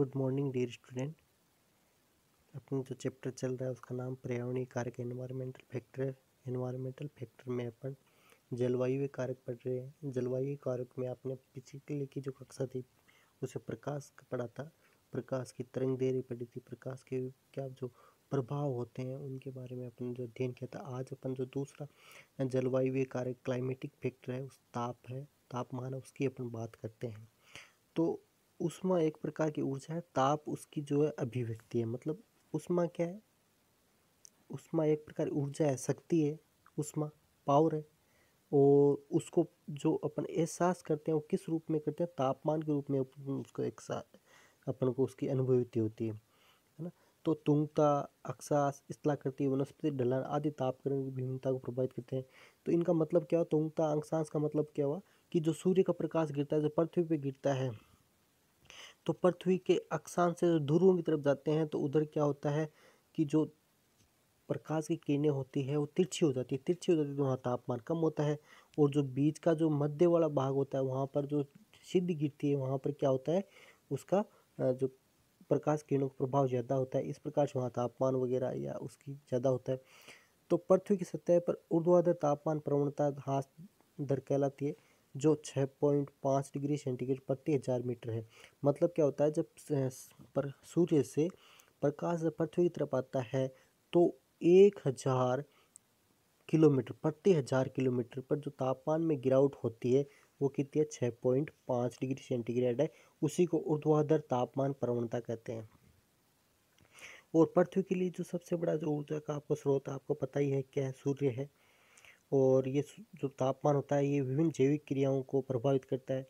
good morning dear student अपना जो chapter चल रहा है उसका नाम पर्यावरणीय कारक एनवायरमेंटल फैक्टर एनवायरमेंटल फैक्टर में अपन जलवायु कारक पढ़ रहे हैं जलवायु कारक में आपने पिछले की जो कक्षा थी उसे प्रकाश का पढ़ा था प्रकाश की तरंग देरी पड़ी थी प्रकाश के क्या जो प्रभाव होते हैं उनके बारे में अपन जो अध्ययन किया था आज अपन जो दूसरा जलवायु कारक क्लाइमेटिक फैक्टर है उस ताप है तापमान है उसकी अपन बात करते हैं तो उष्मा एक प्रकार की ऊर्जा है ताप उसकी जो है अभिव्यक्ति है मतलब उष्मा क्या है उष्मा एक प्रकार ऊर्जा है शक्ति है उष्मा पावर है और उसको जो अपन एहसास करते हैं वो किस रूप में करते हैं तापमान के रूप में उसको एक साथ अपन को उसकी अनुभूति होती है है ना तो तुंगता अक्सास इतला करती है वनस्पति ढलान आदि तापकरण की भिन्नता को प्रभावित करते हैं तो इनका मतलब क्या हुआ तुंगता अंकसांस का मतलब क्या हुआ कि जो सूर्य का प्रकाश गिरता है जो पृथ्वी पर गिरता है तो पृथ्वी के अक्षांश से ध्रुवों की तरफ जाते हैं तो उधर क्या होता है कि जो प्रकाश की किरणें होती है वो तिरछी हो जाती है तिरछी हो जाती है तो वहाँ तापमान कम होता है और जो बीच का जो मध्य वाला भाग होता है वहाँ पर जो सिद्ध गिरती है वहाँ पर क्या होता है उसका जो प्रकाश किरणों का प्रभाव ज़्यादा होता है इस प्रकार से वहाँ तापमान वगैरह या उसकी ज़्यादा होता है तो पृथ्वी की सतह पर ऊर्ध्वाधर तापमान प्रवणता घास दर कहलाती है जो छः पॉइंट पाँच डिग्री सेंटीग्रेड प्रति हज़ार मीटर है मतलब क्या होता है जब पर सूर्य से प्रकाश जब पृथ्वी की तरफ आता है तो एक हज़ार किलोमीटर प्रति हज़ार किलोमीटर पर जो तापमान में गिरावट होती है वो कितनी है छः पॉइंट पाँच डिग्री सेंटीग्रेड है उसी को ऊर्ध्वाधर तापमान प्रवणता कहते हैं और पृथ्वी के लिए जो सबसे बड़ा जो ऊर्जा का आपको स्रोत आपको पता ही है क्या है सूर्य है और ये जो तापमान होता है ये विभिन्न जैविक क्रियाओं को प्रभावित करता है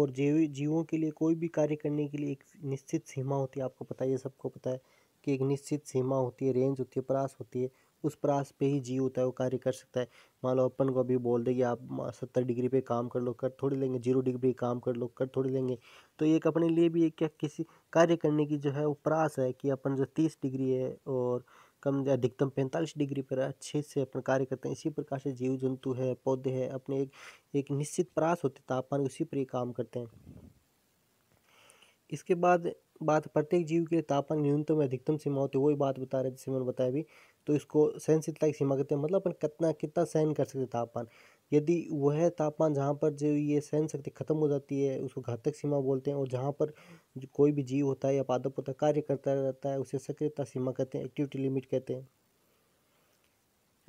और जैविक जीवों के लिए कोई भी कार्य करने के लिए एक निश्चित सीमा होती है आपको पता है ये सबको पता है कि एक निश्चित सीमा होती है रेंज होती है प्रास होती है उस प्रास पे ही जीव होता है वो कार्य कर सकता है मान लो अपन को अभी बोल दे कि आप सत्तर डिग्री पे काम कर लो कर थोड़ी लेंगे जीरो डिग्री पे काम कर लो कर थोड़ी लेंगे तो एक अपने लिए भी एक क्या किसी कार्य करने की जो है वो प्रास है कि अपन जो तीस डिग्री है और कम या अधिकतम पैंतालीस डिग्री पर अच्छे से अपन कार्य करते हैं इसी प्रकार से जीव जंतु है पौधे हैं अपने एक एक निश्चित प्रास होते तापमान उसी पर ही काम करते हैं इसके बाद बात प्रत्येक जीव के लिए तापमान न्यूनतम अधिकतम सीमा होती है वही बात बता रहे जिसे मैंने बताया अभी तो इसको सहनशीलता की सीमा कहते हैं मतलब अपन कितना कितना सहन कर सकते तापमान यदि वह तापमान जहाँ पर जो ये सहन शक्ति खत्म हो जाती है उसको घातक सीमा बोलते हैं और जहाँ पर कोई भी जीव होता है या पादप होता है कार्य करता रहता है उसे सक्रियता सीमा कहते हैं एक्टिविटी लिमिट कहते हैं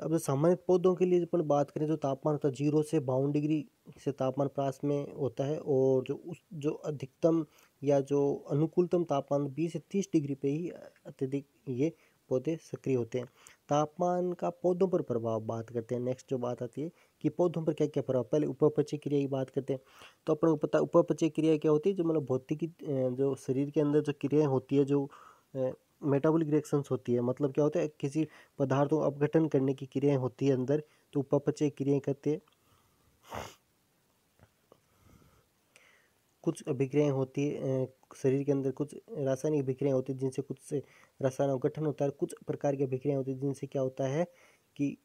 अब सामान्य पौधों के लिए जब अपन बात करें तो तापमान होता है जीरो से बावन डिग्री से तापमान प्रास में होता है और जो उस जो अधिकतम या जो अनुकूलतम तापमान बीस से तीस डिग्री पे ही अत्यधिक ये पौधे सक्रिय होते हैं तापमान का पौधों पर प्रभाव बात करते हैं नेक्स्ट जो बात आती है कि पौधों पर क्या क्या प्रभाव पहले उपपचय क्रिया की बात करते हैं तो अपन को पता उपपचय क्रिया क्या होती है जो मतलब भौतिकी जो शरीर के अंदर जो क्रियाएँ होती है जो मेटाबॉलिक रिएक्शंस होती है मतलब क्या होता है किसी पदार्थों को अपघटन करने की क्रियाएँ होती है अंदर तो उपपचय क्रियाएँ कहते हैं कुछ अभिक्रियाएँ होती है शरीर के अंदर कुछ रासायनिक अभिक्रियाएँ होती है जिनसे कुछ रासायनिक गठन होता है कुछ प्रकार की अभिक्रियाएँ होती है जिनसे क्या होता है कि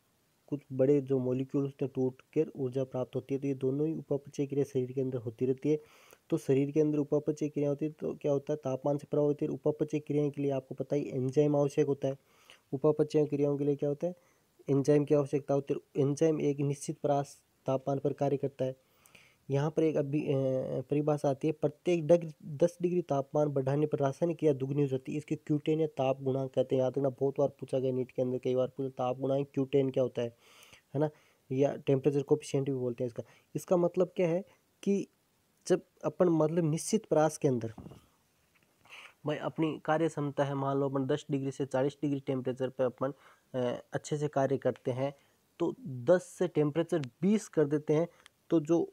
कुछ बड़े जो मोलिक्यूल्स होते हैं टूट कर ऊर्जा प्राप्त होती है तो ये दोनों ही उपापचय क्रिया शरीर के अंदर होती रहती है तो शरीर के अंदर उपापचय क्रिया होती है तो क्या होता है तापमान से प्रभावित होती है उपापचय क्रियाएँ के लिए आपको पता ही एंजाइम आवश्यक होता है उपापचय क्रियाओं के लिए क्या होता है एंजाइम की आवश्यकता होती है एंजाइम एक निश्चित प्रास तापमान पर कार्य करता है यहाँ पर एक अभी परिभाषा आती है प्रत्येक डग दस डिग्री तापमान बढ़ाने पर रासायनिक क्रिया दुग्नी हो जाती है इसके क्यूटेन या ताप गुणांक कहते हैं याद रखना बहुत बार पूछा गया नीट के अंदर कई बार पूछा ताप गुणांक क्यूटेन क्या होता है है ना या टेम्परेचर कोपिशेंट भी बोलते हैं इसका इसका मतलब क्या है कि जब अपन मतलब निश्चित प्रास के अंदर भाई अपनी कार्य क्षमता है मान लो अपन दस डिग्री से चालीस डिग्री टेम्परेचर पर अपन अच्छे से कार्य करते हैं तो दस से टेम्परेचर बीस कर देते हैं तो जो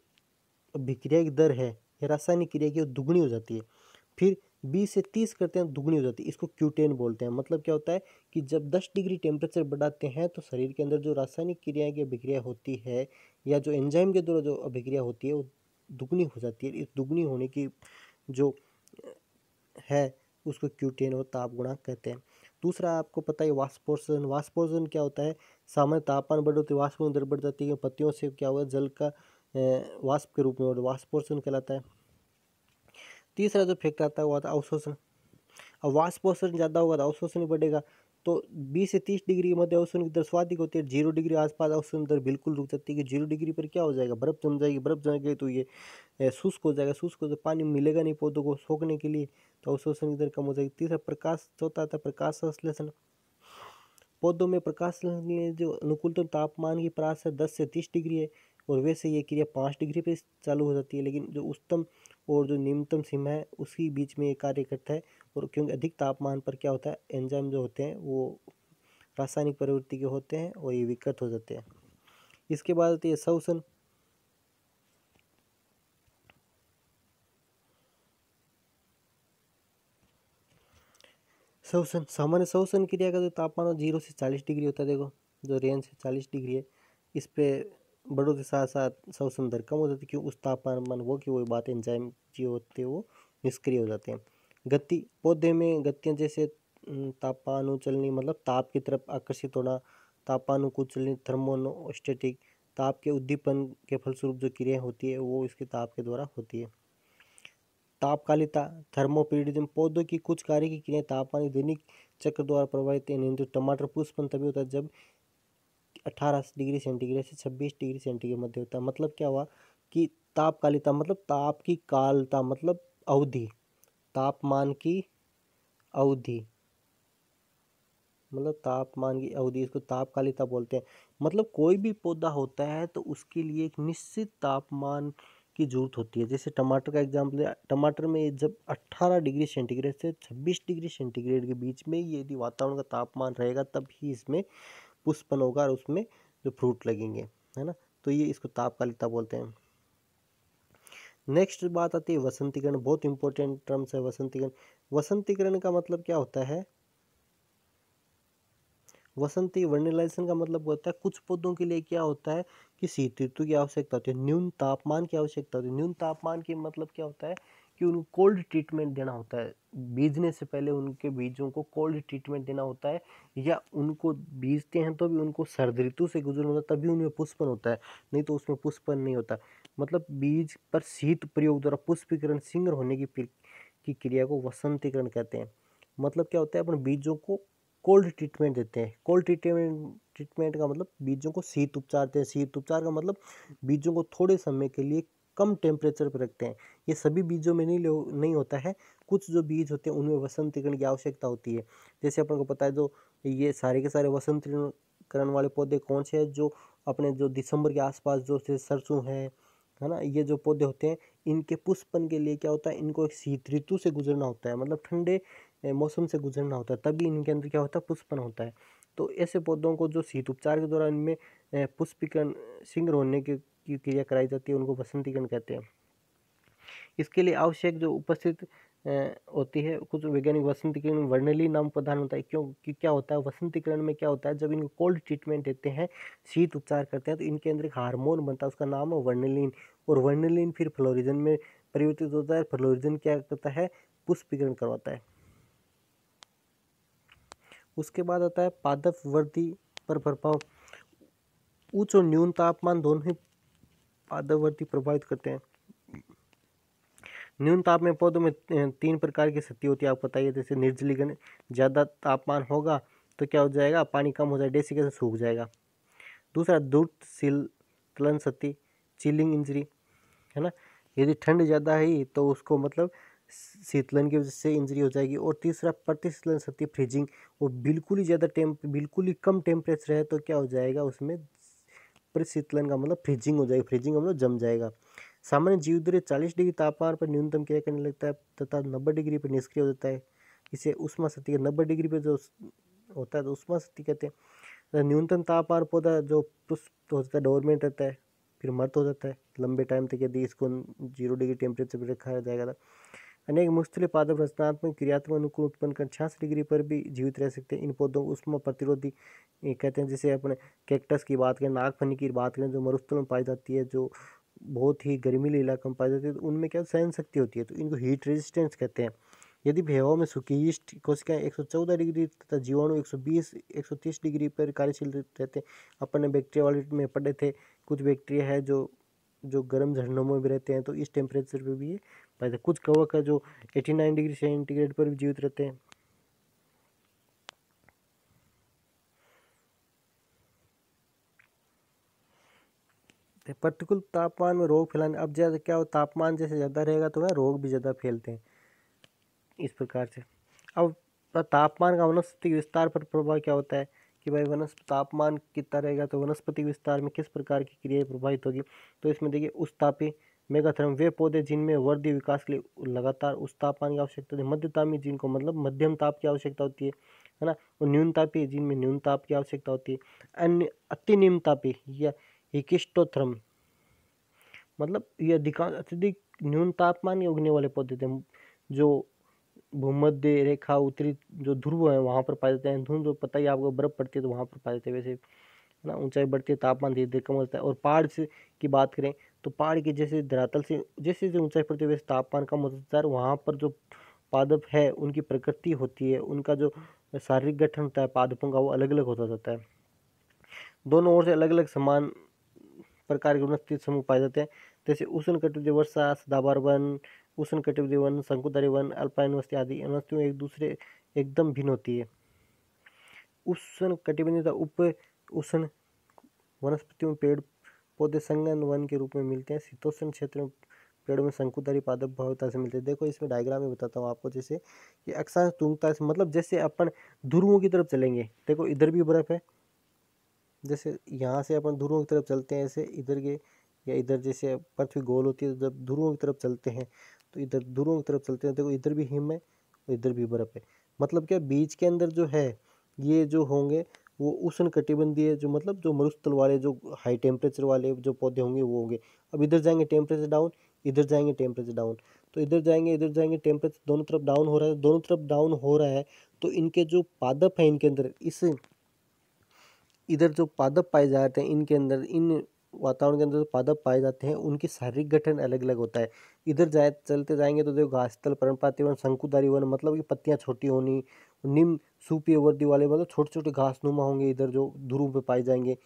अभिक्रिया की दर है या रासायनिक क्रिया की दुगनी हो जाती है फिर बीस से तीस करते हैं तो दुगनी हो जाती है इसको क्यूटेन बोलते हैं मतलब क्या होता है कि जब दस डिग्री टेम्परेचर बढ़ाते हैं तो शरीर के अंदर जो रासायनिक क्रिया की अभिक्रिया होती है या जो एंजाइम के द्वारा जो अभिक्रिया होती है वो दुगनी हो जाती है इस दुगनी होने की जो है उसको क्यूटेन और ताप गुणा कहते हैं दूसरा आपको पता है वाष्पोर्सन वाष्पोषण क्या होता है सामान्य तापमान बढ़ोतरी वाष्पोषण में दर बढ़ जाती है पत्तियों से क्या हुआ जल का वाष्प के रूप में और वाष्पोषण कहलाता है तीसरा जो फैक्टर आता है वो आता है अवशोषण अब वाष्पोषण ज़्यादा होगा तो अवशोषण ही बढ़ेगा तो 20 से 30 डिग्री के मध्य अवशोषण की दर स्वादिक होती है जीरो डिग्री आसपास अवशोषण दर बिल्कुल रुक जाती है कि जीरो डिग्री पर क्या हो जाएगा बर्फ़ जम जाएगी बर्फ़ जम गई तो ये शुष्क हो जाएगा शुष्क हो जाएगा तो पानी मिलेगा नहीं पौधों को सोखने के लिए तो अवशोषण की दर कम हो जाएगी तीसरा प्रकाश चौथा आता है प्रकाश संश्लेषण पौधों में प्रकाश संश्लेषण के लिए जो अनुकूलतम तापमान की परास है दस से तीस डिग्री है और वैसे ये क्रिया पाँच डिग्री पे चालू हो जाती है लेकिन जो उच्चतम और जो निम्नतम सीमा है उसी बीच में ये कार्य करता है और क्योंकि अधिक तापमान पर क्या होता है एंजाइम जो होते हैं वो रासायनिक प्रवृत्ति के होते हैं और ये विकृत हो जाते हैं इसके बाद होती है सौसन सौसन सामान्य सौसन क्रिया का जो तापमान जीरो से चालीस डिग्री होता है देखो जो रेंज है चालीस डिग्री है इस पर बड़ों के साथ साथ सब सुंदर कम हो जाती क्यों उस तापमान मन वो कि वो बात एंजाइम जो होते वो निष्क्रिय हो जाते हैं गति पौधे में गतियाँ जैसे तापानुचलनी मतलब ताप की तरफ आकर्षित होना कुचलनी थर्मोनोस्टेटिक ताप के उद्दीपन के फलस्वरूप जो क्रिया होती है वो इसके ताप के द्वारा होती है तापकालिता थर्मोपीडिज्म पौधों की कुछ कार्य की क्रियाएँ तापमान दैनिक चक्र द्वारा प्रभावित तो टमाटर पुष्पन तभी होता है जब अट्ठारह डिग्री सेंटीग्रेड से छब्बीस डिग्री सेंटीग्रेड मध्य होता है मतलब क्या हुआ कि तापकालिता मतलब ताप की कालता मतलब अवधि तापमान की अवधि मतलब तापमान की अवधि इसको तापकालिता बोलते हैं मतलब कोई भी पौधा होता है तो उसके लिए एक निश्चित तापमान की जरूरत होती है जैसे टमाटर का एग्जाम्पल टमाटर में जब 18 डिग्री सेंटीग्रेड से 26 डिग्री सेंटीग्रेड के बीच में यदि वातावरण का तापमान रहेगा तब ही इसमें पुष्पन होगा और उसमें जो फ्रूट लगेंगे है ना तो ये इसको तापकालिकता बोलते हैं नेक्स्ट बात आती है वसंतीकरण बहुत इंपॉर्टेंट टर्म्स है वसंतीकरण वसंतीकरण का मतलब क्या होता है वसंती वर्निलाइजेशन का मतलब होता है कुछ पौधों के लिए क्या होता है कि शीत ऋतु की आवश्यकता होती है न्यून तापमान की आवश्यकता होती है न्यून तापमान की मतलब क्या होता है कि उनको कोल्ड ट्रीटमेंट देना होता है बीजने से पहले उनके बीजों को कोल्ड ट्रीटमेंट देना होता है या उनको बीजते हैं तो भी उनको सर्द ऋतु से गुजरना होता है तभी उनमें पुष्पन होता है नहीं तो उसमें पुष्पन नहीं होता मतलब बीज पर शीत प्रयोग द्वारा पुष्पीकरण सिंगर होने की की क्रिया को वसंतीकरण कहते हैं मतलब क्या होता है अपन बीजों को कोल्ड ट्रीटमेंट देते हैं कोल्ड ट्रीटमेंट ट्रीटमेंट का मतलब बीजों को शीत उपचार देते हैं शीत उपचार का मतलब बीजों को थोड़े समय के लिए कम टेम्परेचर पर रखते हैं ये सभी बीजों में नहीं नहीं होता है कुछ जो बीज होते हैं उनमें वसंतीकरण की आवश्यकता होती है जैसे अपन को पता है जो ये सारे के सारे वसंतकरण वाले पौधे कौन से हैं जो अपने जो दिसंबर के आसपास जो सरसों है है ना ये जो पौधे होते हैं इनके पुष्पन के लिए क्या होता है इनको एक शीत ऋतु से गुजरना होता है मतलब ठंडे मौसम से गुजरना होता है तभी इनके अंदर क्या होता है पुष्पन होता है तो ऐसे पौधों को जो शीत उपचार के दौरान इनमें पुष्पीकरण सिंगर होने के की क्रिया कराई जाती है उनको वसंतीकरण कहते हैं इसके लिए आवश्यक जो उपस्थित होती है कुछ वैज्ञानिक वसंतीकरण वर्णली नाम प्रधान होता है क्योंकि क्या होता है वसंतीकरण में क्या होता है जब इनको कोल्ड ट्रीटमेंट देते हैं शीत उपचार करते हैं तो इनके अंदर एक हार्मोन बनता है उसका नाम है वर्णलिन और वर्णलिन फिर फ्लोरिजन में परिवर्तित होता है फ्लोरिजन क्या करता है पुष्पीकरण करवाता है उसके बाद आता है पादप वृद्धि पर प्रभाव उच्च और न्यून तापमान दोनों ही आदावर्ती प्रभावित करते हैं न्यून ताप में पौधों में तीन प्रकार की क्षति होती है आप बताइए जैसे निर्जलीकरण ज़्यादा तापमान होगा तो क्या हो जाएगा पानी कम हो जाएगा डेसी कैसे सूख जाएगा दूसरा सील तलन क्षति चिलिंग इंजरी है ना यदि ठंड ज़्यादा है तो उसको मतलब शीतलन की वजह से इंजरी हो जाएगी और तीसरा प्रतिशीतलन क्षति फ्रीजिंग वो बिल्कुल ही ज़्यादा टेम्प बिल्कुल ही कम टेम्परेचर है तो क्या हो जाएगा उसमें प्रशीतलन का मतलब फ्रीजिंग हो जाएगी फ्रीजिंग का मतलब जम जाएगा सामान्य जीव द्रव्य चालीस डिग्री तापमान पर न्यूनतम क्रिया करने लगता है तथा नब्बे डिग्री पर निष्क्रिय हो जाता है इसे उष्मा शक्ति नब्बे डिग्री पर जो होता है तो उष्मा शक्ति कहते हैं न्यूनतम तापमान पौधा जो पुष्प हो जाता है डोरमेंट रहता है फिर मर्त हो जाता है लंबे टाइम तक यदि इसको जीरो डिग्री टेम्परेचर पर रखा जाएगा तो अनेक मुश्तलि पादप रचनात्मक क्रियात्मक अनुकूल उत्पन्न कर छियासी डिग्री पर भी जीवित रह सकते हैं इन पौधों को उष्मा प्रतिरोधी कहते हैं जैसे अपने कैक्टस की बात करें नागफनी की बात करें जो मरुस्थल में पाई जाती है जो बहुत ही गर्मीले इलाकों में पाई जाती है तो उनमें क्या सहन शक्ति होती है तो इनको हीट रेजिस्टेंस कहते हैं यदि भेवाओं में सूखी ईस्ट कोशिकाएं चौदह डिग्री तथा जीवाणु 120 130 डिग्री पर कार्यशील रहते हैं अपने बैक्टीरिया वाले में पड़े थे कुछ बैक्टीरिया है जो जो गर्म झरनों में भी रहते हैं तो इस टेम्परेचर पर भी ये पाए कुछ कवक है जो 89 डिग्री सेंटीग्रेड पर भी जीवित रहते हैं प्रतिकूल तापमान में रोग फैलाने अब ज़्यादा क्या हो तापमान जैसे ज़्यादा रहेगा तो वह रोग भी ज़्यादा फैलते हैं इस प्रकार से अब तो तापमान का वनस्पति विस्तार पर प्रभाव क्या होता है कि भाई वनस्पति तापमान कितना रहेगा तो वनस्पति विस्तार में किस प्रकार की क्रिया प्रभावित होगी तो इसमें देखिए उस तापी मेगाथर्म वे पौधे जिनमें वृद्धि विकास के लिए लगातार उस तापमान की आवश्यकता होती है मध्यतापी जिनको मतलब मध्यम ताप की आवश्यकता होती है है ना और न्यूनतापी जिनमें न्यून ताप की आवश्यकता होती है अन्य अति निम्नतापी या हिकिस्टोथर्म मतलब ये अधिकांश अत्यधिक न्यून तापमान के उगने वाले पौधे थे जो भूमध्य रेखा उत्तरी जो ध्रुव है वहाँ पर पाए जाते हैं ध्रुव जो पता ही आपको बर्फ़ पड़ती है तो वहाँ पर पाए जाते हैं वैसे है ना ऊंचाई बढ़ती है तापमान धीरे धीरे कम होता है और पहाड़ से की बात करें तो पहाड़ की जैसे धरातल से जैसे जैसे ऊंचाई पड़ती है वैसे तापमान कम होता है वहाँ पर जो पादप है उनकी प्रकृति होती है उनका जो शारीरिक गठन होता है पादपों का वो अलग अलग होता जाता है दोनों ओर से अलग अलग समान प्रकार के उन्नति समूह पाए जाते हैं जैसे उष्ण कटिबंधीय वर्षा सदाबार वन उष्ण कटिबंधीय वन शंकुधारी वन अल्पाइन वस्ती आदि वनस्तियों एक दूसरे एकदम भिन्न होती है उष्ण कटिबंधीय उप उष्ण वनस्पतियों पेड़ पौधे संगन वन के रूप में मिलते हैं शीतोष्ण क्षेत्र में पेड़ों में शंकुधारी पादप भावता से मिलते हैं देखो इसमें डायग्राम में बताता हूँ आपको जैसे कि अक्सांश तुंगता से मतलब जैसे अपन ध्रुवों की तरफ चलेंगे देखो इधर भी बर्फ़ है जैसे यहाँ से अपन ध्रुवों की तरफ चलते हैं ऐसे इधर के या इधर जैसे पृथ्वी गोल होती है तो जब ध्रुवों की तरफ चलते हैं तो इधर ध्रुवों की तरफ चलते हैं देखो इधर भी हिम है और इधर भी बर्फ़ है मतलब क्या बीच के अंदर जो है ये जो होंगे वो उष्ण कटिबंधीय जो मतलब जो मरुस्थल वाले जो हाई टेम्परेचर वाले जो पौधे होंगे वो होंगे अब इधर जाएंगे टेम्परेचर डाउन इधर जाएंगे टेम्परेचर डाउन तो इधर जाएंगे इधर जाएंगे टेम्परेचर दोनों तरफ डाउन हो रहा है दोनों तरफ डाउन हो रहा है तो इनके जो पादप हैं इनके अंदर इस इधर जो पादप पाए जाते हैं इनके अंदर इन वातावरण के अंदर जो पादप पाए जाते हैं उनकी शारीरिक गठन अलग अलग होता है इधर जाए चलते जाएंगे तो देखो घासतल पर्णपाती वन शंकुदारी वन मतलब कि पत्तियाँ छोटी होनी निम्न सूपी वर्दी वाले मतलब छोटे छोटे घास नुमा होंगे इधर जो ध्रुव पे पाए जाएंगे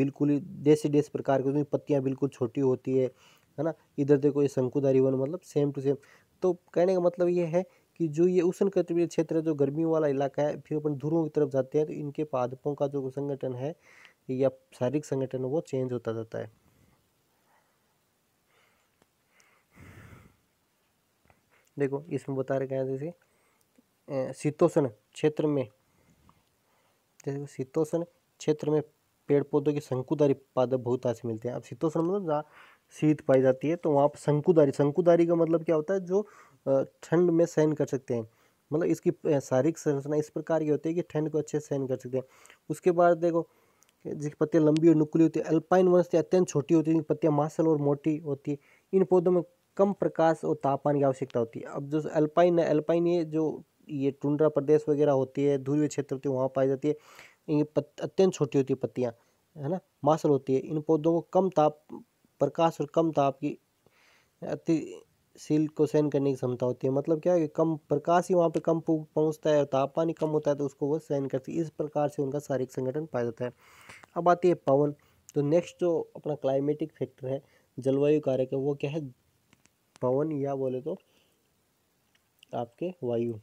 बिल्कुल ही देसी देश प्रकार के उनकी पत्तियाँ बिल्कुल छोटी होती है है ना इधर देखो ये शंकुदारी वन मतलब सेम टू सेम तो कहने का मतलब ये है कि जो ये उष्ण कटिबंधीय क्षेत्र है जो गर्मी वाला इलाका है फिर अपन ध्रुवों की तरफ जाते हैं तो इनके पादपों का जो संगठन है या शारीरिक संगठन वो चेंज होता जाता है देखो इसमें बता रहे क्या जैसे शीतोषण क्षेत्र में जैसे शीतोषण क्षेत्र में पेड़ पौधों की शंकुदारी पादप बहुत आज मिलते हैं अब शीतोषण मतलब जहाँ शीत पाई जाती है तो वहाँ पर शंकुदारी शंकुदारी का मतलब क्या होता है जो ठंड में सहन कर सकते हैं मतलब इसकी शारीरिक संरचना इस प्रकार की होती है कि ठंड को अच्छे सहन कर सकते हैं उसके बाद देखो जिसकी पत्तियाँ लंबी और नुकली होती है अल्पाइन वनस्पतियाँ अत्यंत छोटी होती है जिनकी पत्तियाँ मासल और मोटी होती है इन पौधों में कम प्रकाश और तापमान की आवश्यकता होती है अब जो अल्पाइन है अल्पाइन ये जो ये टुंड्रा प्रदेश वगैरह होती है ध्रुवीय क्षेत्र होती है वहाँ पाई जाती है इनकी अत्यंत छोटी होती है पत्तियाँ है ना मासल होती है इन पौधों को कम ताप प्रकाश और कम ताप की अति सील को सहन करने की क्षमता होती है मतलब क्या है कम प्रकाश ही वहाँ पे कम पहुँचता है तापमान ही कम होता है तो उसको वो सहन करती है इस प्रकार से उनका शारीरिक संगठन पाया जाता है अब आती है पवन तो नेक्स्ट जो अपना क्लाइमेटिक फैक्टर है जलवायु कारक है वो क्या है पवन या बोले तो आपके वायु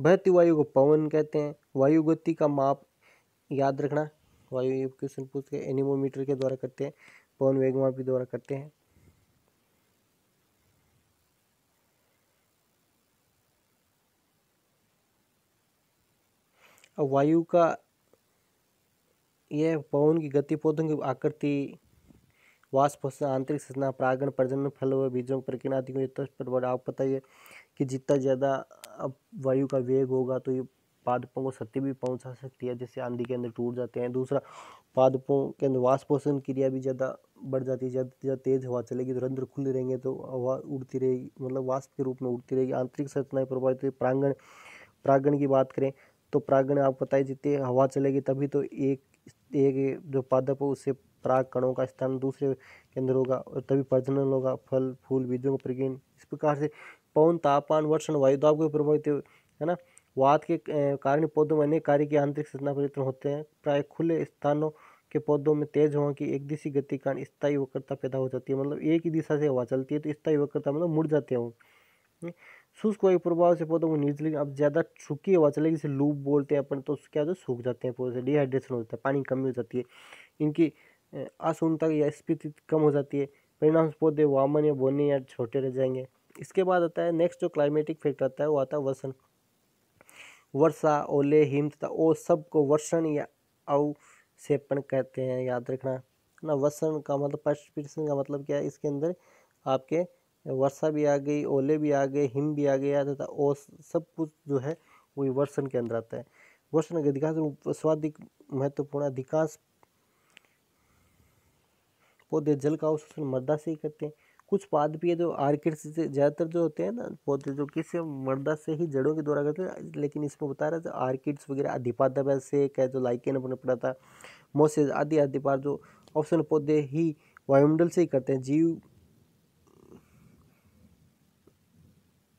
बहती वायु को पवन कहते हैं वायु गति का माप याद रखना वायु क्वेश्चन पूछ के एनिमोमीटर के द्वारा करते हैं पवन वेग माप के द्वारा करते हैं वायु का यह पवन की गति पौधों की आकृति वाष्प आंतरिक संरचना परागण प्रजनन फल व बीजों प्रक्रिया आदि को तट पर बड़ा आप बताइए कि जितना ज़्यादा अब वायु का वेग होगा तो ये पादपों को क्षति भी पहुंचा सकती है जैसे आंधी के अंदर टूट जाते हैं दूसरा पादपों के अंदर वाष्पोषण क्रिया भी ज़्यादा बढ़ जाती है ज़्यादा तेज़ हवा चलेगी तो रंध्र खुले रहेंगे तो हवा उड़ती रहेगी मतलब वाष्प के रूप में उड़ती रहेगी आंतरिक संरचनाएं प्रभावित प्रांगण प्रांगण की बात करें तो परागण आपको बताई जितनी हवा चलेगी तभी तो एक एक जो पादप हो उससे पराग कणों का स्थान दूसरे के अंदर होगा और तभी प्रजनन होगा फल फूल बीजों का प्रगीन इस प्रकार से पवन तापमान वर्षण वायुदाब को प्रभावित है ना वाद के कारण पौधों में अनेक कार्य की आंतरिक संरचना परिवर्तन होते हैं प्राय खुले स्थानों के पौधों में तेज हवा की एक दिशी गति के कारण स्थायी वक्रता पैदा हो जाती है मतलब एक ही दिशा से हवा चलती है तो स्थायी वक्रता मतलब मुड़ जाते हैं वो शुष्क वायु प्रभाव से पौधों को नीचे लेकिन अब ज़्यादा सूखी हवा चलेगी जैसे लूप बोलते हैं अपन तो क्या होता है सूख जाते हैं पौधे डिहाइड्रेशन हो जाता है पानी कमी हो जाती है इनकी असुनता या स्पीति कम हो जाती है परिणाम पौधे वामन या बोने या छोटे रह जाएंगे इसके बाद आता है नेक्स्ट जो क्लाइमेटिक फैक्टर आता है वो आता है वसन वर्षा ओले हिम तथा ओ सब को वर्षण या अवसेपण कहते हैं याद रखना ना वसन का मतलब पर्सपिटेशन का मतलब क्या है इसके अंदर आपके वर्षा भी आ गई ओले भी आ गए हिम भी आ गया तथा ओस सब कुछ जो है वो वर्षण के अंदर आता है वर्षण अधिकांश स्वाधिक महत्वपूर्ण अधिकांश पौधे जल का अवशोषण मृदा से ही करते हैं कुछ पाद भी है जो आर्किड से ज़्यादातर जो होते हैं ना पौधे जो किसी मर्दा से ही जड़ों के द्वारा करते हैं लेकिन इसमें बता रहा है जो आर्किड्स वगैरह अधिपादा से कह जो लाइकेन अपने पड़ा था मोसेज आदि आदि पार जो ऑप्शन पौधे ही वायुमंडल से ही करते हैं जीव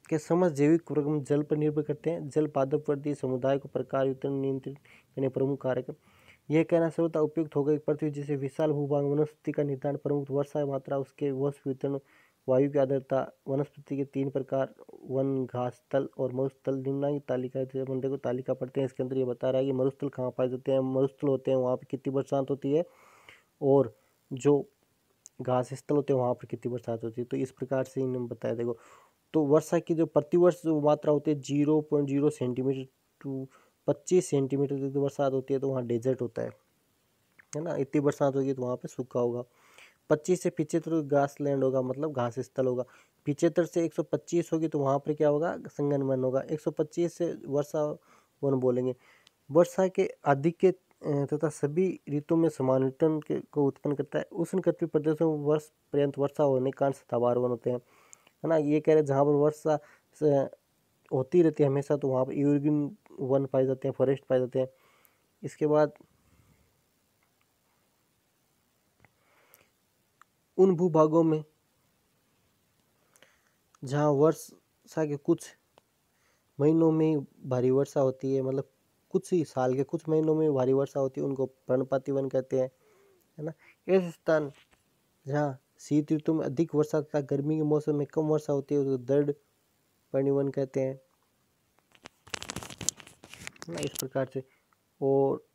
के समाज जैविक वर्गम जल पर निर्भर करते हैं जल पादपवर्ती समुदाय को प्रकार वितरण नियंत्रित करने प्रमुख कारक यह कहना सर्वथा उपयुक्त होगा कि पृथ्वी जैसे विशाल भूभाग वनस्पति का निर्धारण प्रमुख वर्षा मात्रा उसके वस्प वितरण वायु की आदरता वनस्पति के तीन प्रकार वन घास तल और मरुस्थल निम्नांग तालिका मंडे को तालिका पढ़ते हैं इसके अंदर ये बता रहा है कि मरुस्थल कहाँ पाए जाते हैं मरुस्थल होते हैं वहाँ पर कितनी बरसात होती है और जो घास स्थल होते हैं वहाँ पर कितनी बरसात होती है तो इस प्रकार से इन्हें बताया देखो तो वर्षा की जो प्रतिवर्ष जो मात्रा होती है zero point zero centimetre to पच्चीस सेंटीमीटर की जो बरसात होती है तो वहाँ डेजर्ट होता है है ना इतनी बरसात होगी तो वहाँ पे सूखा होगा पच्चीस से पिचहत्तर घास लैंड होगा मतलब घास स्थल होगा पिचहत्तर से एक सौ पच्चीस होगी तो वहाँ पर क्या होगा संगनमन होगा एक सौ पच्चीस से वर्षा वन बोलेंगे वर्षा के अधिक के तथा सभी ऋतु में समान रिटर्न को उत्पन्न करता है उष्ण कटिबंध प्रदेशों में वर्ष पर्यंत वर्षा होने के कारण सतावार वन होते हैं है ना ये कह रहे जहाँ पर वर्षा होती रहती है हमेशा तो वहाँ पर यूरगिन वन पाए जाते हैं फॉरेस्ट पाए जाते हैं इसके बाद उन भूभागों में जहाँ वर्षा के कुछ महीनों में भारी वर्षा होती है मतलब कुछ ही साल के कुछ महीनों में भारी वर्षा होती है उनको पर्णपाती वन कहते हैं है ना ऐसे स्थान जहाँ शीत ऋतु में अधिक वर्षा तथा गर्मी के मौसम में कम वर्षा होती है उसको तो दर्द परिवहन कहते हैं ना हाँ, इस प्रकार से और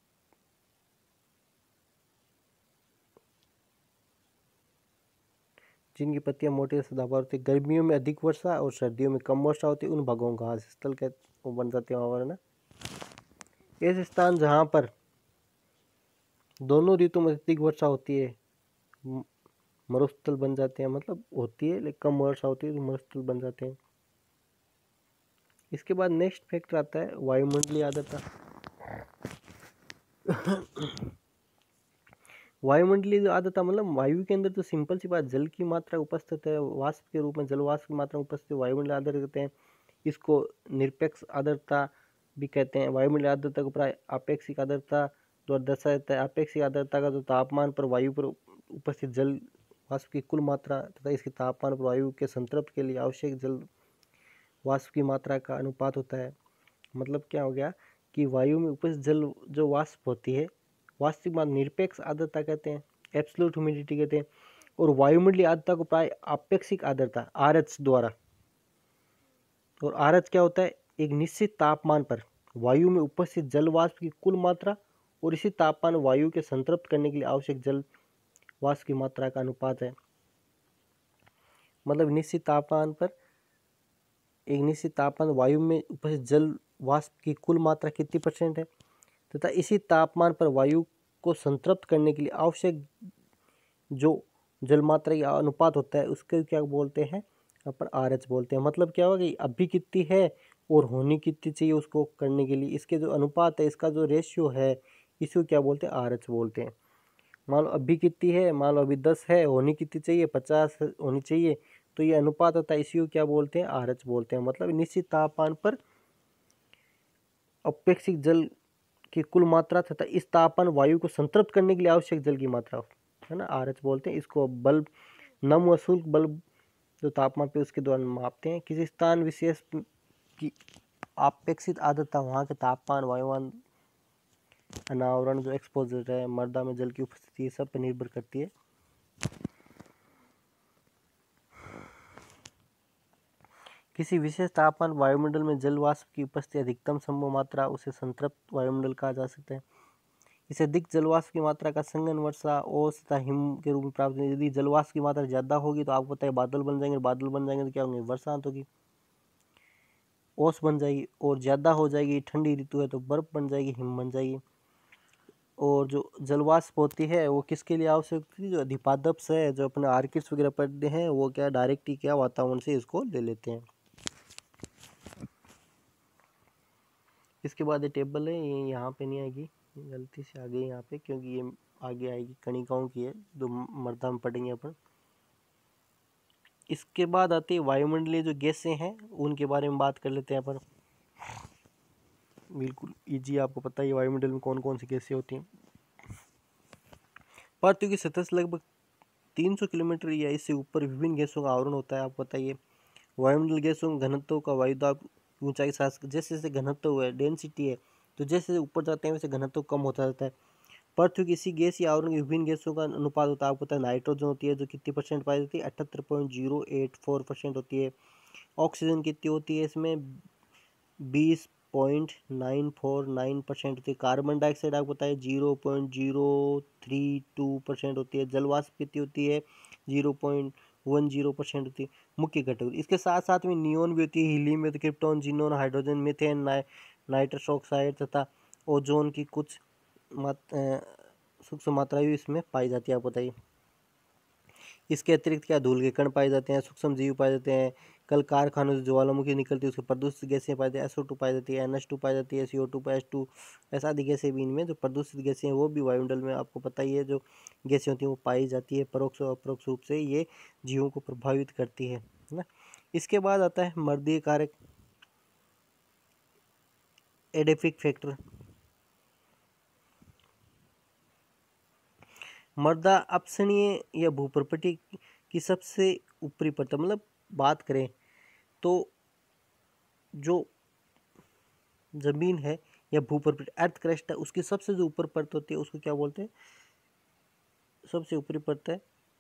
जिनकी पत्तियां मोटी सदाबार होती है गर्मियों में अधिक वर्षा और सर्दियों में कम वर्षा होती है उन भागों का स्थल कहते बन जाते हैं वहाँ ना ऐसे स्थान जहाँ पर दोनों ऋतु में अधिक वर्षा होती है मरुस्थल बन जाते हैं मतलब होती है लेकिन कम वर्षा होती है तो मरुस्थल बन जाते हैं इसके बाद नेक्स्ट फैक्टर आता है वायुमंडलीय आर्द्रता वायुमंडलीय आर्द्रता मतलब वायु के अंदर तो सिंपल सी बात जल की मात्रा उपस्थित है वाष्प के रूप में जल वाष्प की मात्रा उपस्थित वायुमंडलीय आर्द्रता कहते हैं इसको निरपेक्ष आर्द्रता भी कहते हैं वायुमंडलीय आर्द्रता को प्राय अपेक्षिक आर्द्रता द्वारा दर्शाया जाता है अपेक्षिक आर्द्रता का जो तापमान पर वायु पर उपस्थित जल वाष्प की कुल मात्रा तथा इसके तापमान पर वायु के संतृप्त के लिए आवश्यक जल वाष्प की मात्रा का अनुपात होता है मतलब क्या हो गया कि वायु में उपस्थित जल जो वाष्प होती है वास्तविक मात्रा निरपेक्ष आर्द्रता कहते हैं एप्सलूट ह्यूमिडिटी कहते हैं और वायुमंडलीय आर्द्रता को प्राय आपेक्षिक आर्द्रता आर द्वारा और आर क्या होता है एक निश्चित तापमान पर वायु में उपस्थित जल वाष्प की कुल मात्रा और इसी तापमान वायु के संतृप्त करने के लिए आवश्यक जल वाष्प की मात्रा का अनुपात है मतलब निश्चित तापमान पर एक निश्चित तापमान वायु में उपस्थित जल वाष्प की कुल मात्रा कितनी परसेंट है तथा तो इसी तापमान पर वायु को संतृप्त करने के लिए आवश्यक जो जल मात्रा या अनुपात होता है उसके क्या बोलते हैं अपन आर बोलते हैं मतलब क्या होगा कि अभी कितनी है और होनी कितनी चाहिए उसको करने के लिए इसके जो अनुपात है इसका जो रेशियो है इसको क्या बोलते हैं आर बोलते हैं मान लो अभी कितनी है मान लो अभी दस है होनी कितनी चाहिए पचास होनी चाहिए तो ये अनुपात होता है इसी को क्या बोलते हैं आरच बोलते हैं मतलब निश्चित तापमान पर अपेक्षित जल की कुल मात्रा तथा इस तापमान वायु को संतृप्त करने के लिए आवश्यक जल की मात्रा है ना आरच बोलते हैं इसको बल्ब नम व शुल्क बल्ब जो तापमान पे उसके द्वारा मापते हैं किसी स्थान विशेष की अपेक्षित आदत वहाँ के तापमान वायुमान अनावरण जो एक्सपोजर है मर्दा में जल की उपस्थिति सब पर निर्भर करती है किसी विशेष तापमान वायुमंडल में जल वाष्प की उपस्थिति अधिकतम संभव मात्रा उसे संतृप्त वायुमंडल कहा जा सकता है इसे अधिक जलवाष्प की मात्रा का संगन वर्षा ओस तथा हिम के रूप में प्राप्त यदि जलवाष्प की मात्रा ज़्यादा होगी तो आपको पता है बादल बन जाएंगे बादल बन जाएंगे तो क्या होंगे तो होगी ओस बन जाएगी और ज़्यादा हो जाएगी ठंडी ऋतु है तो बर्फ़ बन जाएगी हिम बन जाएगी और जो जलवाष्प होती है वो किसके लिए आवश्यक होती है जो अधिपादप्स है जो अपने आर्किड्स वगैरह पड़ते हैं वो क्या डायरेक्ट ही क्या वातावरण से इसको ले लेते हैं इसके बाद ये टेबल है ये यहाँ पे नहीं आएगी गलती से आ गई यहाँ पे क्योंकि ये आगे आएगी कणिकाओं की है जो मर्दा में पड़ेंगे अपन इसके बाद आती है वायुमंडलीय जो गैसें हैं उनके बारे में बात कर लेते हैं अपन बिल्कुल ईजी आपको पता है वायुमंडल में कौन कौन सी गैसें होती हैं पृथ्वी की सतह से लगभग तीन सौ किलोमीटर या इससे ऊपर विभिन्न गैसों का आवरण होता है आपको बताइए वायुमंडल गैसों घनत्व का वायुदाब ऊंचाई सास जैसे जैसे घनत्व है डेंसिटी है तो जैसे ऊपर जाते हैं वैसे घनत्व कम होता जाता है पृथ्वी इसी गैस या आवरण के विभिन्न गैसों का अनुपात होता है आपको पता है नाइट्रोजन होती है जो कितनी परसेंट पाई जाती है अठहत्तर point zero eight four percent होती है ऑक्सीजन कितनी होती है इसमें बीस point nine four nine percent होती है कार्बन डाइऑक्साइड आपको बताया zero point zero three two percent होती है जलवाष्प कितनी होती है zero point one zero percent होती है मुख्य घटक इसके साथ साथ में नियोन भी होती है हिली में तो krypton xenon hydrogen methane nitrous oxide तथा ओजोन की कुछ मात सूक्ष्म मात्रा भी इसमें पाई जाती है आप बताइए इसके अतिरिक्त क्या धूल के कण पाए जाते हैं सूक्ष्म जीव पाए जाते हैं कल कारखानों से ज्वालामुखी निकलती है उसके प्रदूषित गैसें पाई जाती है SO2 पाई जाती है NH2 पाई जाती है CO2 टू एस टू ऐसा आदि गैसें भी इनमें जो प्रदूषित गैसें हैं वो भी वायुमंडल में आपको पता ही है जो गैसें होती हैं वो पाई जाती है परोक्ष और अपरोक्ष रूप से ये जीवों को प्रभावित करती है ना इसके बाद आता है मर्दीय कारक एडेफिक फैक्टर मर्दा अपसनीय या भूप्रपटी की सबसे ऊपरी परत मतलब बात करें तो जो ज़मीन है या भूपर अर्थ क्रस्ट है उसकी सबसे जो ऊपर परत होती है उसको क्या बोलते हैं सबसे ऊपरी परत है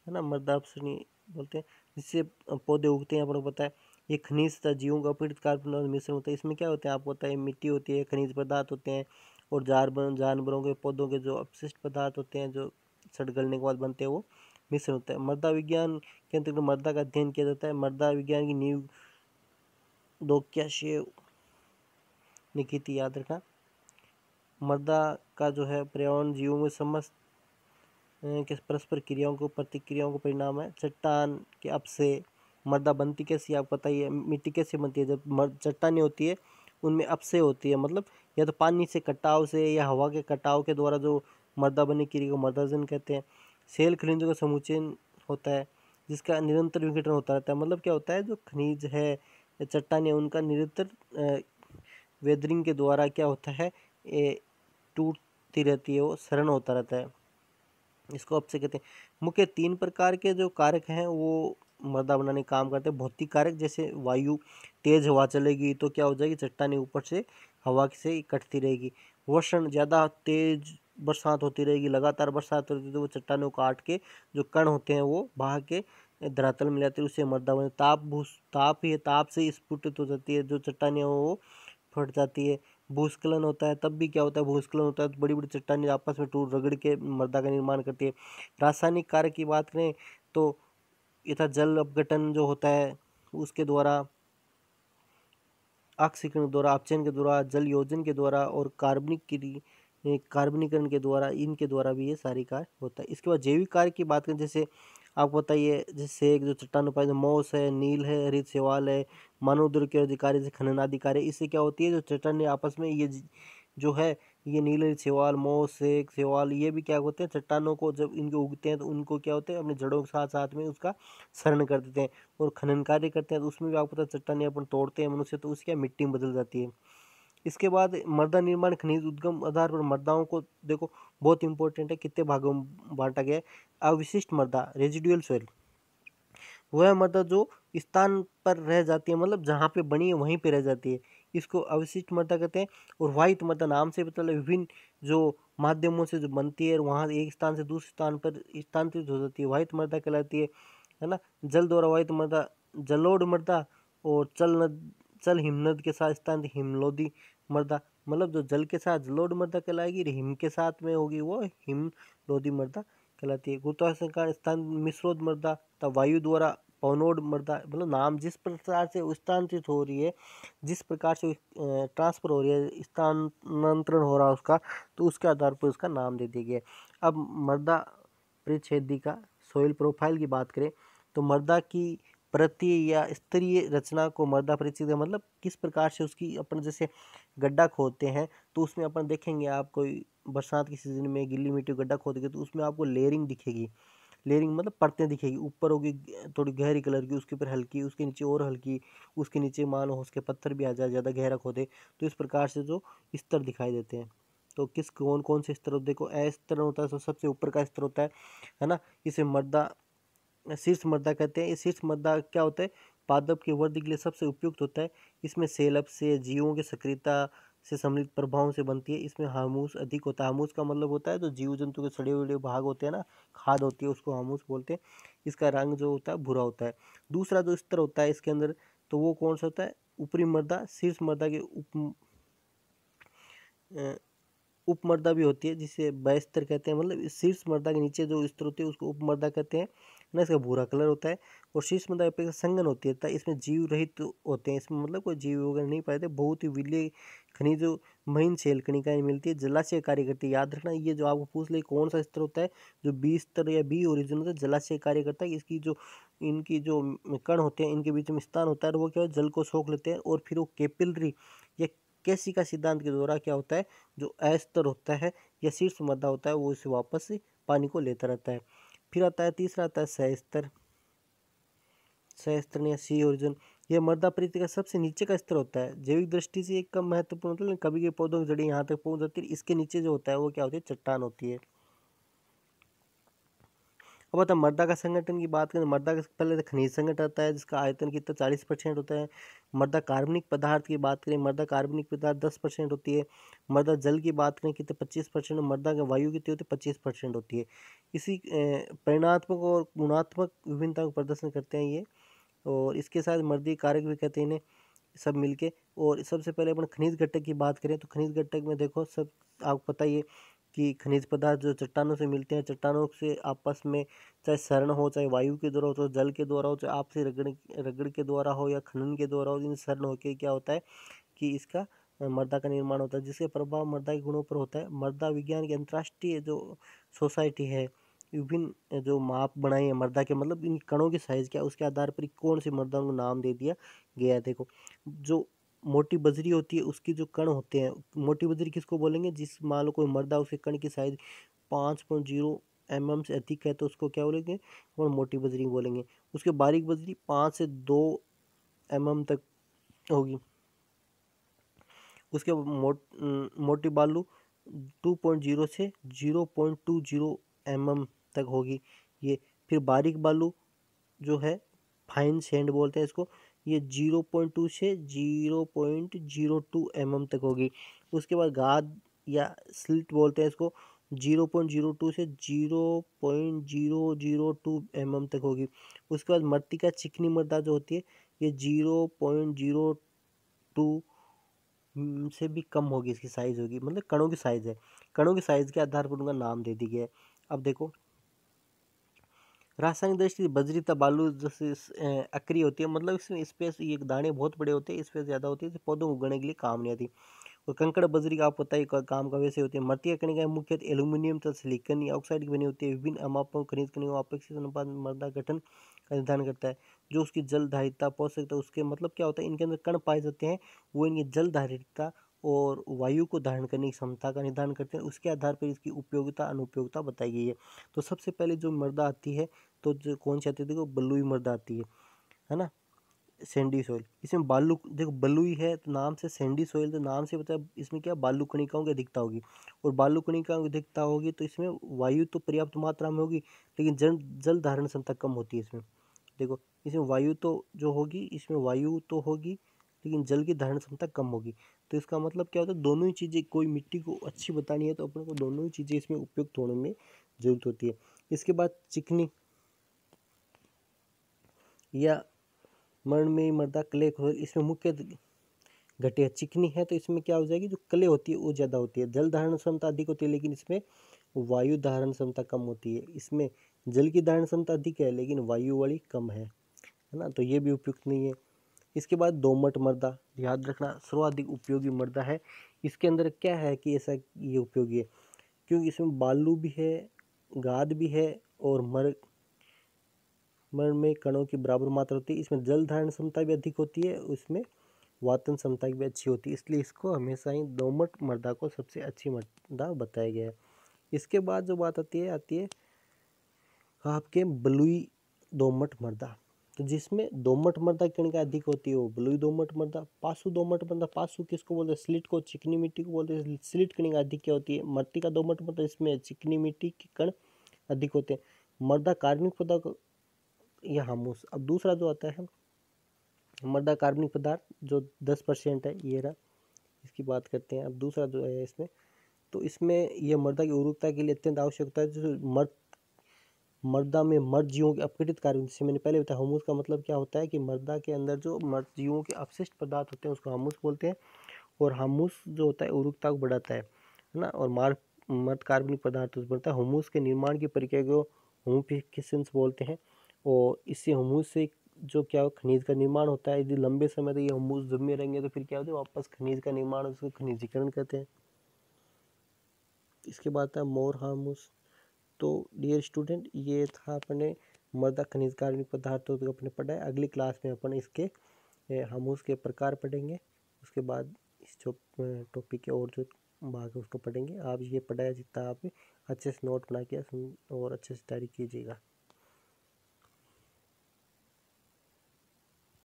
है ना मर्दापसनी बोलते हैं जिससे पौधे उगते हैं आपको पता है ये खनिज था जीवों का पीड़ित कार्बन मिश्रण होता है इसमें क्या होता है आपको पता है मिट्टी होती है खनिज पदार्थ होते हैं और जानवर जानवरों के पौधों के जो अपशिष्ट पदार्थ होते हैं जो सड़ गलने के बाद बनते हैं वो मिश्र होता है मृदा विज्ञान के अंतर्गत मृदा का अध्ययन किया जाता है मृदा विज्ञान की नींव दो ने की थी याद रखना मृदा का जो है पर्यावरण जीवों में समस्त के परस्पर क्रियाओं को प्रतिक्रियाओं का परिणाम है चट्टान के अब से मर्दा बनती कैसी आप बताइए मिट्टी कैसे बनती है जब चट्टानी होती है उनमें अपसे होती है मतलब या तो पानी से कटाव से या हवा के कटाव के द्वारा जो मर्दा बनी क्रिया को मर्दाजन कहते हैं सेल खनिजों का समुचयन होता है जिसका निरंतर विघटन होता रहता है मतलब क्या होता है जो खनिज है चट्टान है उनका निरंतर वेदरिंग के द्वारा क्या होता है टूटती रहती है वो शरण होता रहता है इसको से कहते हैं मुख्य तीन प्रकार के जो कारक हैं वो मृदा बनाने का काम करते हैं भौतिक कारक जैसे वायु तेज़ हवा चलेगी तो क्या हो जाएगी चट्टानी ऊपर से हवा से कटती रहेगी वर्षण ज़्यादा तेज बरसात होती रहेगी लगातार बरसात होती तो वो चट्टानों को काट के जो कण होते हैं वो बाहर के धरातल में जाते हैं उससे मृदा बने ताप भूस ताप ही ताप से स्फुटित हो जाती है जो चट्टाने वो फट जाती है भूस्खलन होता है तब भी क्या होता है भूस्खलन होता है तो बड़ी बड़ी चट्टानें आपस में टूट रगड़ के मृदा का निर्माण करती है रासायनिक कार्य की बात करें तो यथा जल अपघटन जो होता है उसके द्वारा ऑक्सीकरण के द्वारा अपचयन के द्वारा जल योजन के द्वारा और कार्बनिक क्रिया कार्बनीकरण के द्वारा इनके द्वारा भी ये सारी कार्य होता है इसके बाद जैविक कार्य की बात करें जैसे आपको बताइए जैसे एक जो चट्टान उपाय मौस है नील है हरित सेवाल है मानव दुर्ग के अधिकारी जैसे अधिकारी इससे क्या होती है जो चट्टान आपस में ये जो है ये नील हरित सेवाल मौस सेक सेवाल ये भी क्या होते हैं चट्टानों को जब इनके उगते हैं तो उनको क्या होते हैं अपने जड़ों के साथ साथ में उसका शरण कर देते हैं और खनन कार्य करते हैं तो उसमें भी आपको पता है चट्टान अपन तोड़ते हैं मनुष्य तो उसकी मिट्टी बदल जाती है इसके बाद मर्दा निर्माण खनिज उद्गम आधार पर मर्दाओं को देखो बहुत इंपॉर्टेंट है कितने भागों में बांटा गया है अविशिष्ट मर्दा रेजिडुअल सोयल वह मर्दा जो स्थान पर रह जाती है मतलब जहाँ पे बनी है वहीं पे रह जाती है इसको अविशिष्ट मर्दा कहते हैं और वाहित मर्दा नाम से मतलब विभिन्न जो माध्यमों से जो बनती है वहाँ एक स्थान से दूसरे स्थान पर स्थानांतरित हो जाती है वाहित मर्दा कहलाती है है ना जल द्वारा वाहित मर्दा जलोड मर्दा और चल नद चल हिमनद के साथ स्थान हिमलोदी मर्दा मतलब जो जल के साथ जलोड मर्दा कहलाएगी हिम के साथ में होगी वो हिम लोधी मर्दा कहलाती है गुरुत्वाकर्षण का स्थान मिश्रोद मर्दा तथा वायु द्वारा पवनोड मर्दा मतलब नाम जिस प्रकार से स्थानांतरित हो रही है जिस प्रकार से ट्रांसफर हो रही है स्थानांतरण हो रहा है उसका तो उसके आधार पर उसका नाम दे दिया गया अब मर्दा परिच्छेदी का सोयल प्रोफाइल की बात करें तो मर्दा की प्रति या स्तरीय रचना को मर्दा परिचित मतलब किस प्रकार से उसकी अपन जैसे गड्ढा खोदते हैं तो उसमें अपन देखेंगे आप कोई बरसात के सीज़न में गिल्ली मिट्टी गड्ढा खोदेंगे तो उसमें आपको लेयरिंग दिखेगी लेयरिंग मतलब परतें दिखेगी ऊपर होगी थोड़ी गहरी कलर की उसके ऊपर हल्की उसके नीचे और हल्की उसके नीचे मानो उसके पत्थर भी आ जाए ज़्यादा गहरा खोदे तो इस प्रकार से जो स्तर दिखाई देते हैं तो किस कौन कौन से स्तर देखो ऐ स्तर होता है तो सबसे ऊपर का स्तर होता है है ना इसे मर्दा शीर्ष मृदा कहते हैं ये शीर्ष मृदा क्या होता है पादप के वृद्धि के लिए सबसे उपयुक्त होता है इसमें सेलब से जीवों की सक्रियता से सम्मिलित प्रभावों से बनती है इसमें हामूस अधिक होता है हामूस का मतलब होता है जो जीव जंतु के सड़े हुए भाग होते हैं ना खाद होती है उसको हामूस बोलते हैं इसका रंग जो होता है भूरा होता है दूसरा जो स्तर होता है इसके अंदर तो वो कौन सा होता है ऊपरी मर्दा शीर्ष मर्दा के उप उपमर्दा भी होती है जिसे बैस्तर कहते हैं मतलब शीर्ष मर्दा के नीचे जो स्तर होते हैं उसको उपमर्दा कहते हैं ना इसका भूरा कलर होता है और शीर्ष मृदा अपेक्षा संगन होती है तथा इसमें जीव रहित होते हैं इसमें मतलब कोई जीव वगैरह नहीं पाए थे बहुत ही विलय खनिज महीन शेल कणिकाएं मिलती है जलाशय कार्य करती है याद रखना ये जो आपको पूछ ले कौन सा स्तर होता है जो बी स्तर या बी ओरिजिन होता है जलाशय कार्य करता है इसकी जो इनकी जो कण होते हैं इनके बीच में स्थान होता है वो क्या है जल को सोख लेते हैं और फिर वो कैपिलरी या कैसी का सिद्धांत के द्वारा क्या होता है जो अस्तर होता है या शीर्ष मध्य होता है वो इसे वापस पानी को लेता रहता है फिर आता है तीसरा आता है सहस्त्र सहस्त्र या सी ओरिजन यह मर्दा परित का सबसे नीचे का स्तर होता है जैविक दृष्टि से एक कम महत्वपूर्ण होता है कभी के पौधों की जड़ी यहाँ तक पहुँच जाती है इसके नीचे जो होता है वो क्या होती है चट्टान होती है अब अतः मर्दा का संगठन की बात करें मर्दा का पहले तो खनिज संगठन आता है जिसका आयतन कितना चालीस परसेंट होता है मर्दा कार्बनिक पदार्थ की बात करें मर्दा कार्बनिक पदार्थ दस परसेंट होती है मर्दा जल की बात करें कितने पच्चीस परसेंट और मर्दा वायु कितनी होती है पच्चीस परसेंट होती है इसी परिणात्मक और गुणात्मक विभिन्नता का प्रदर्शन करते हैं ये और इसके साथ मर्दी कारक भी कहते हैं इन्हें सब मिलके और सबसे पहले अपन खनिज घटक की बात करें तो खनिज घटक में देखो सब आपको पता ही है कि खनिज पदार्थ जो चट्टानों से मिलते हैं चट्टानों से आपस में चाहे शरण हो चाहे वायु के द्वारा हो चाहे जल के द्वारा हो चाहे आपसी रगड़ रगड़ के द्वारा हो या खनन के द्वारा हो इन शरण होकर क्या होता है कि इसका मर्दा का निर्माण होता है जिसके प्रभाव मर्दा के गुणों पर होता है मर्दा विज्ञान की अंतर्राष्ट्रीय जो सोसाइटी है विभिन्न जो माप बनाए हैं मर्दा के मतलब इन कणों की साइज़ क्या उसके आधार पर कौन से मर्दा उनको नाम दे दिया गया है देखो जो मोटी बजरी होती है उसकी जो कण होते हैं मोटी बजरी किसको बोलेंगे जिस मान लो कोई मर्दा उसके कण की साइज पाँच पॉइंट जीरो एम एम से अधिक है तो उसको क्या बोलेंगे और मोटी बजरी बोलेंगे उसके बारीक बजरी पाँच से दो एम एम तक होगी उसके मोट मोटी बालू टू पॉइंट जीरो से zero point two zero M M तक होगी ये फिर बारीक बालू जो है फाइन सेंड बोलते हैं इसको ये जीरो पॉइंट टू से zero point zero two M M तक होगी उसके बाद गाद या स्लिट बोलते हैं इसको जीरो पॉइंट जीरो टू से zero point zero zero two M M तक होगी उसके बाद मट्टी का चिकनी मृदा जो होती है ये जीरो पॉइंट जीरो टू से भी कम होगी इसकी साइज़ होगी मतलब कणों की साइज़ है कणों की साइज़ के आधार पर उनका नाम दे दिया है अब देखो रासायनिक दृष्टि बजरी तबालू जैसे अक्री होती है मतलब इसमें स्पेस ये दाने बहुत बड़े होते हैं स्पेस ज़्यादा होती है तो पौधों को उगाने के लिए काम नहीं आती और कंकड़ बजरी का आप पता ही काम का वैसे होते हैं मर्ती कणिकाएं मुख्यतः एल्यूमिनियम तथा सिलिकन या ऑक्साइड की बनी होती है विभिन्न अमापों खनिज कणियों अपेक्षित अनुपात मर्दा गठन का निर्धारण करता है जो उसकी जलधारिता पोषकता उसके मतलब क्या होता है इनके अंदर कण पाए जाते हैं वो इनकी जलधारिता और वायु को धारण करने की क्षमता का निर्धारण करते हैं उसके आधार पर इसकी उपयोगिता अनुपयोगिता बताई गई है तो सबसे पहले जो मृदा आती है तो जो कौन सी आती है देखो बलुई मृदा आती है है ना सेंडी सॉइल इसमें बालू देखो बलुई है तो नाम से सेंडी सॉइल तो नाम से बताया मतलब इसमें क्या बालू कणिकाओं की अधिकता होगी और बालू कणिकाओं की अधिकता होगी तो इसमें वायु तो पर्याप्त मात्रा में होगी लेकिन जल जल धारण क्षमता कम होती है इसमें देखो इसमें वायु तो जो होगी इसमें वायु तो होगी लेकिन जल की धारण क्षमता कम होगी तो इसका मतलब क्या होता है दोनों ही चीज़ें कोई मिट्टी को अच्छी बतानी है तो अपने को दोनों ही चीज़ें इसमें उपयुक्त होने में ज़रूरत होती है इसके बाद चिकनी या मरण में मर्दा क्ले इसमें मुख्य घटिया चिकनी है तो इसमें क्या हो जाएगी जो क्ले होती है वो ज़्यादा होती है जल धारण क्षमता अधिक होती है लेकिन इसमें वायु धारण क्षमता कम होती है इसमें जल की धारण क्षमता अधिक है लेकिन वायु वाली कम है है ना तो ये भी उपयुक्त नहीं है इसके बाद दोमट मर्दा याद रखना सर्वाधिक उपयोगी मर्दा है इसके अंदर क्या है कि ऐसा ये उपयोगी है क्योंकि इसमें बालू भी है गाद भी है और मर मर में कणों की बराबर मात्रा होती है इसमें जल धारण क्षमता भी अधिक होती है उसमें वातन क्षमता भी अच्छी होती है इसलिए इसको हमेशा ही दोमट मर्दा को सबसे अच्छी मर्दा बताया गया है इसके बाद जो बात आती है आती है आपके बलुई दोमट मर्दा तो जिसमें दोमट मृदा की का अधिक होती है वो ब्लू दोमट मृदा पासू दोमट मृदा पासू किसको बोलते हैं स्लिट को चिकनी मिट्टी को बोलते हैं स्लिट कणिका अधिक क्या होती है मट्टी का दोमट मृदा इसमें चिकनी मिट्टी के कण अधिक होते हैं मृदा कार्बनिक पदार्थ या हामोस अब दूसरा जो आता है मृदा कार्बनिक पदार्थ जो दस परसेंट है ये रहा इसकी बात करते हैं अब दूसरा जो है इसमें तो इसमें यह मृदा की उर्वरकता के लिए अत्यंत आवश्यकता है जो मर्द मर्दा में मर्द जीवों के अपघटित कार्य जिससे मैंने पहले बताया हमूस का मतलब क्या होता है कि मर्दा के अंदर जो मर्द जीवों के अपशिष्ट पदार्थ होते हैं उसको हमूस बोलते हैं और हमूस जो होता है उरुकता को बढ़ाता है है ना और मार्ग मर्द कार्बनिक पदार्थ बढ़ता है हमूस के निर्माण की प्रक्रिया को होमोफिकेशंस बोलते हैं और इससे हमूस से जो क्या खनिज का निर्माण होता है यदि लंबे समय तक ये हमूस जमे रहेंगे तो फिर क्या होता है वापस खनिज का निर्माण उसको खनिजीकरण कहते हैं इसके बाद है मोर हामुस तो डियर स्टूडेंट ये था अपने मर्दा खनिज कार्बनिक पदार्थों को अपने पढ़ा है अगली क्लास में अपन इसके हम उसके प्रकार पढ़ेंगे उसके बाद इस जो टॉपिक के और जो भाग है उसको पढ़ेंगे आप ये पढ़ाया जितना आप अच्छे से नोट बना के और अच्छे से तैयारी कीजिएगा